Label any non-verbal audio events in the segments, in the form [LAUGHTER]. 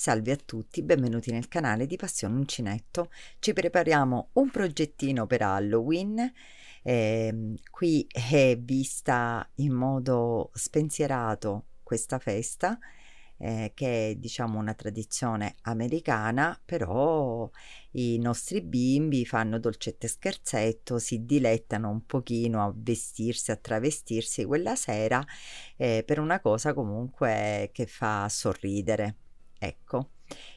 Salve a tutti, benvenuti nel canale di Passione Uncinetto. Ci prepariamo un progettino per Halloween. Eh, qui è vista in modo spensierato questa festa, eh, che è diciamo una tradizione americana, però i nostri bimbi fanno dolcette e scherzetto, si dilettano un pochino a vestirsi, a travestirsi quella sera eh, per una cosa comunque che fa sorridere. Ecco,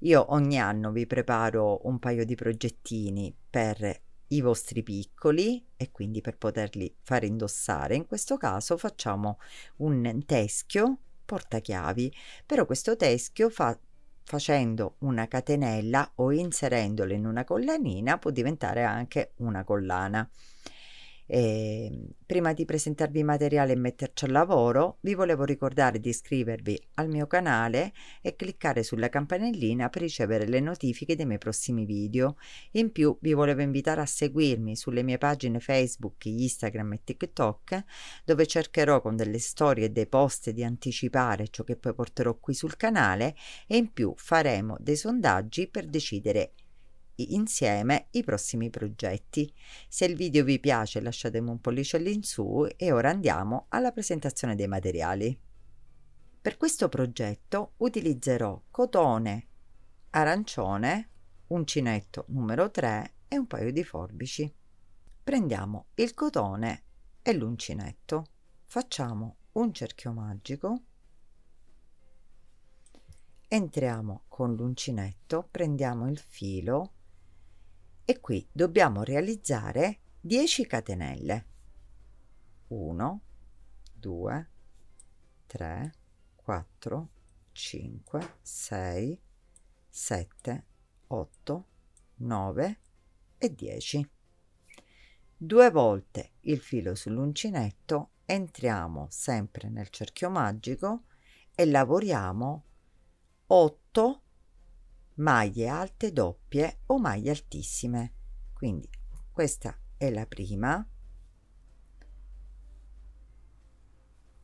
io ogni anno vi preparo un paio di progettini per i vostri piccoli e quindi per poterli far indossare. In questo caso facciamo un teschio portachiavi, però questo teschio fa facendo una catenella o inserendola in una collanina può diventare anche una collana. E ehm, prima di presentarvi il materiale e metterci al lavoro, vi volevo ricordare di iscrivervi al mio canale e cliccare sulla campanellina per ricevere le notifiche dei miei prossimi video. In più vi volevo invitare a seguirmi sulle mie pagine Facebook, Instagram e TikTok, dove cercherò con delle storie e dei post di anticipare ciò che poi porterò qui sul canale e in più faremo dei sondaggi per decidere insieme i prossimi progetti. Se il video vi piace lasciatemi un pollice all'insù e ora andiamo alla presentazione dei materiali. Per questo progetto utilizzerò cotone, arancione, uncinetto numero 3 e un paio di forbici. Prendiamo il cotone e l'uncinetto, facciamo un cerchio magico, entriamo con l'uncinetto, prendiamo il filo e qui dobbiamo realizzare 10 catenelle 1 2 3 4 5 6 7 8 9 e 10 due volte il filo sull'uncinetto entriamo sempre nel cerchio magico e lavoriamo 8 maglie alte doppie o maglie altissime quindi questa è la prima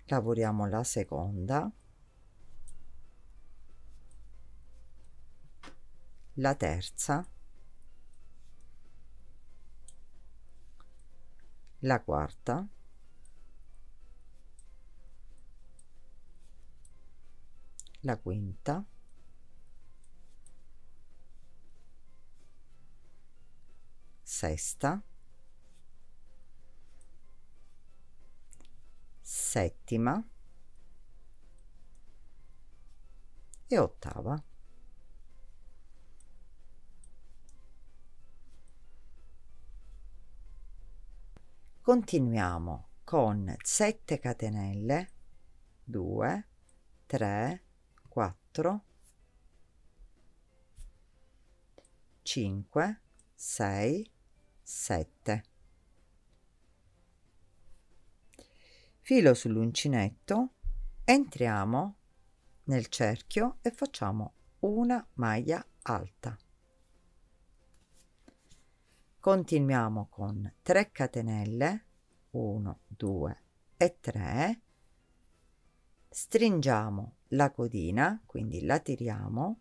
lavoriamo la seconda la terza la quarta la quinta sesta, settima e ottava. Continuiamo con 7 catenelle 2 3 4 5 6 7 filo sull'uncinetto entriamo nel cerchio e facciamo una maglia alta continuiamo con 3 catenelle 1 2 e 3 stringiamo la codina quindi la tiriamo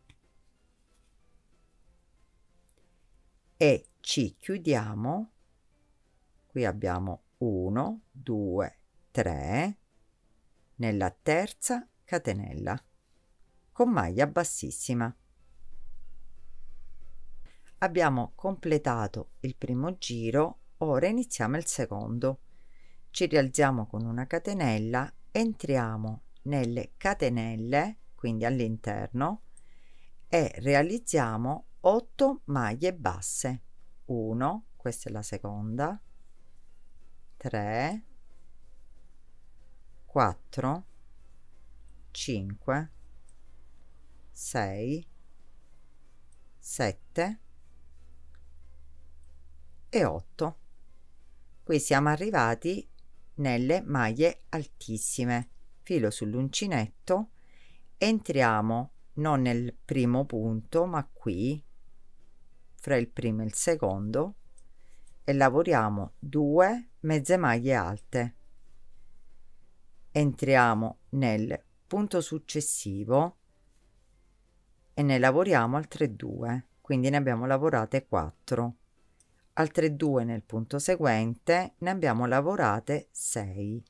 e ci chiudiamo qui abbiamo 1 2 3 nella terza catenella con maglia bassissima abbiamo completato il primo giro ora iniziamo il secondo ci rialziamo con una catenella entriamo nelle catenelle quindi all'interno e realizziamo 8 maglie basse 1, questa è la seconda, 3, 4, 5, 6, 7 e 8. Qui siamo arrivati nelle maglie altissime. Filo sull'uncinetto, entriamo non nel primo punto ma qui fra il primo e il secondo e lavoriamo 2 mezze maglie alte entriamo nel punto successivo e ne lavoriamo altre 2 quindi ne abbiamo lavorate 4 altre 2 nel punto seguente ne abbiamo lavorate 6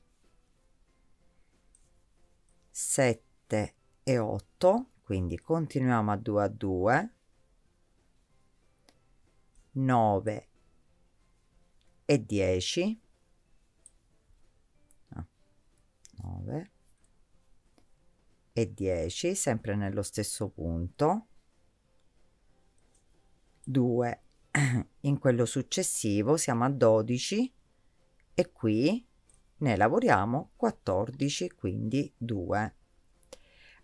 7 e 8 quindi continuiamo a 2 a 2 9 e 10 9 e 10 sempre nello stesso punto 2 [CLEARS THROAT] in quello successivo siamo a 12 e qui ne lavoriamo 14 quindi 2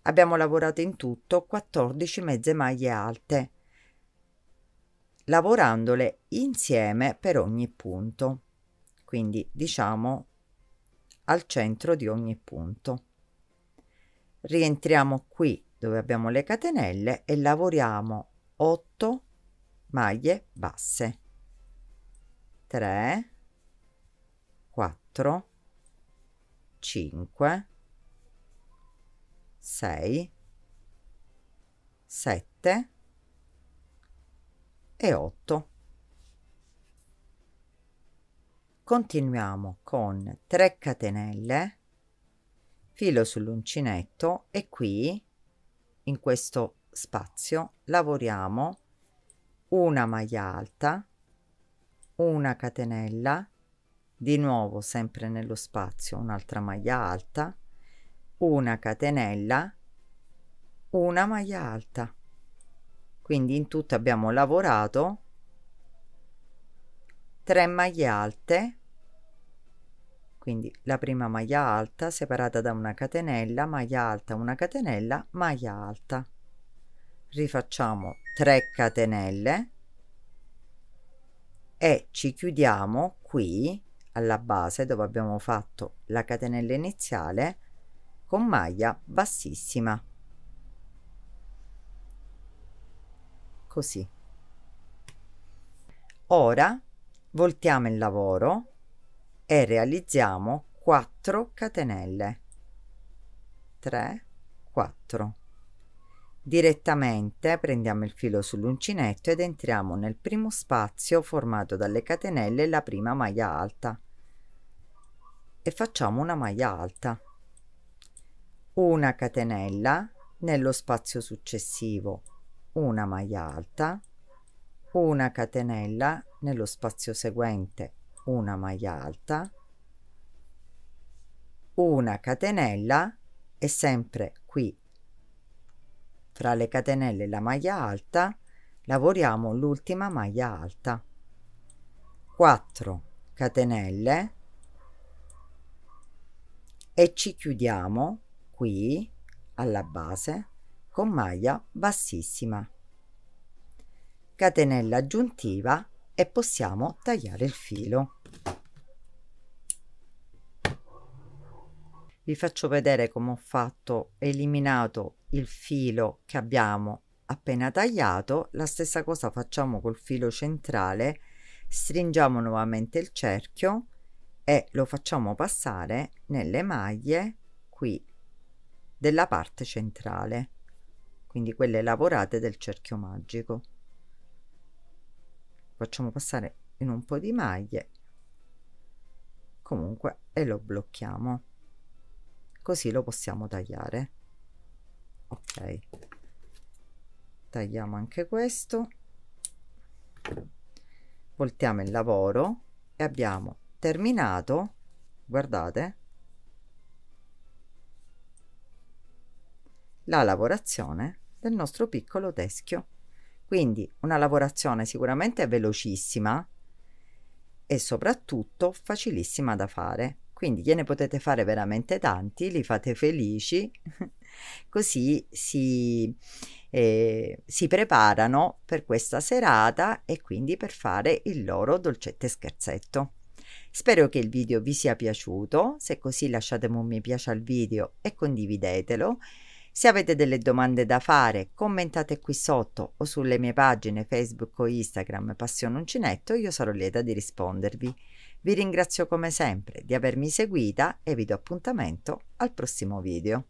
abbiamo lavorato in tutto 14 mezze maglie alte lavorandole insieme per ogni punto. Quindi diciamo al centro di ogni punto. Rientriamo qui dove abbiamo le catenelle e lavoriamo 8 maglie basse. 3 4 5 6 7 e 8. Continuiamo con 3 catenelle, filo sull'uncinetto e qui in questo spazio lavoriamo una maglia alta, una catenella, di nuovo sempre nello spazio un'altra maglia alta, una catenella, una maglia alta quindi in tutto abbiamo lavorato 3 maglie alte quindi la prima maglia alta separata da una catenella maglia alta una catenella maglia alta rifacciamo 3 catenelle e ci chiudiamo qui alla base dove abbiamo fatto la catenella iniziale con maglia bassissima così. Ora voltiamo il lavoro e realizziamo 4 catenelle 3 4 direttamente prendiamo il filo sull'uncinetto ed entriamo nel primo spazio formato dalle catenelle e la prima maglia alta e facciamo una maglia alta una catenella nello spazio successivo una maglia alta, una catenella nello spazio seguente, una maglia alta, una catenella e sempre qui tra le catenelle e la maglia alta lavoriamo l'ultima maglia alta 4 catenelle e ci chiudiamo qui alla base con maglia bassissima. Catenella aggiuntiva e possiamo tagliare il filo. Vi faccio vedere come ho fatto, eliminato il filo che abbiamo appena tagliato, la stessa cosa facciamo col filo centrale, stringiamo nuovamente il cerchio e lo facciamo passare nelle maglie qui della parte centrale quindi quelle lavorate del cerchio magico facciamo passare in un po di maglie comunque e lo blocchiamo così lo possiamo tagliare ok tagliamo anche questo voltiamo il lavoro e abbiamo terminato guardate la lavorazione del nostro piccolo teschio. Quindi una lavorazione sicuramente velocissima e soprattutto facilissima da fare. Quindi gliene potete fare veramente tanti, li fate felici, [LAUGHS] così si, eh, si preparano per questa serata e quindi per fare il loro dolcetto scherzetto. Spero che il video vi sia piaciuto, se così lasciate un mi piace al video e condividetelo se avete delle domande da fare, commentate qui sotto o sulle mie pagine Facebook o Instagram Passione Uncinetto, io sarò lieta di rispondervi. Vi ringrazio come sempre di avermi seguita e vi do appuntamento al prossimo video.